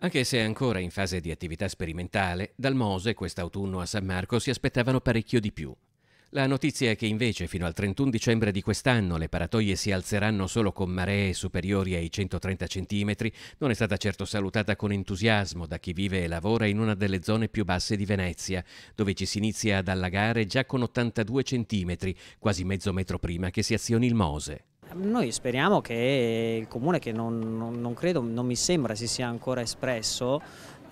Anche se ancora in fase di attività sperimentale, dal Mose quest'autunno a San Marco si aspettavano parecchio di più. La notizia è che invece fino al 31 dicembre di quest'anno le paratoie si alzeranno solo con maree superiori ai 130 cm non è stata certo salutata con entusiasmo da chi vive e lavora in una delle zone più basse di Venezia, dove ci si inizia ad allagare già con 82 cm, quasi mezzo metro prima che si azioni il Mose. Noi speriamo che il comune, che non, non, non credo, non mi sembra si sia ancora espresso,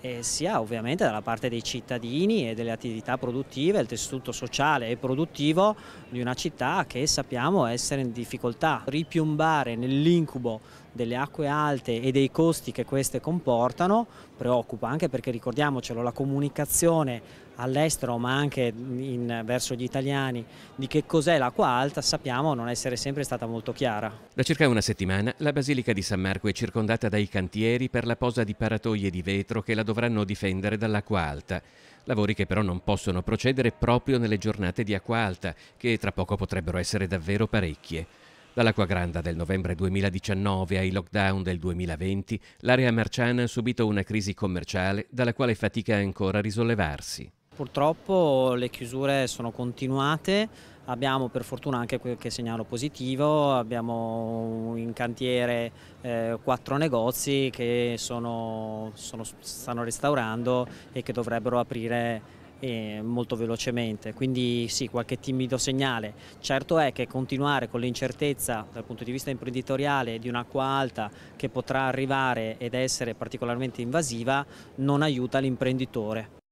eh, sia ovviamente dalla parte dei cittadini e delle attività produttive, il tessuto sociale e produttivo di una città che sappiamo essere in difficoltà. Ripiombare nell'incubo delle acque alte e dei costi che queste comportano preoccupa anche perché ricordiamocelo la comunicazione all'estero ma anche in, verso gli italiani di che cos'è l'acqua alta sappiamo non essere sempre stata molto chiara. Da circa una settimana la Basilica di San Marco è circondata dai cantieri per la posa di paratoie di vetro che la dovranno difendere dall'acqua alta. Lavori che però non possono procedere proprio nelle giornate di acqua alta, che tra poco potrebbero essere davvero parecchie. Dall'acqua Dall'acquagranda del novembre 2019 ai lockdown del 2020, l'area marciana ha subito una crisi commerciale dalla quale fatica ancora a risollevarsi. Purtroppo le chiusure sono continuate, abbiamo per fortuna anche qualche segnalo positivo, abbiamo in cantiere eh, quattro negozi che sono, sono, stanno restaurando e che dovrebbero aprire molto velocemente, quindi sì, qualche timido segnale. Certo è che continuare con l'incertezza dal punto di vista imprenditoriale di un'acqua alta che potrà arrivare ed essere particolarmente invasiva non aiuta l'imprenditore.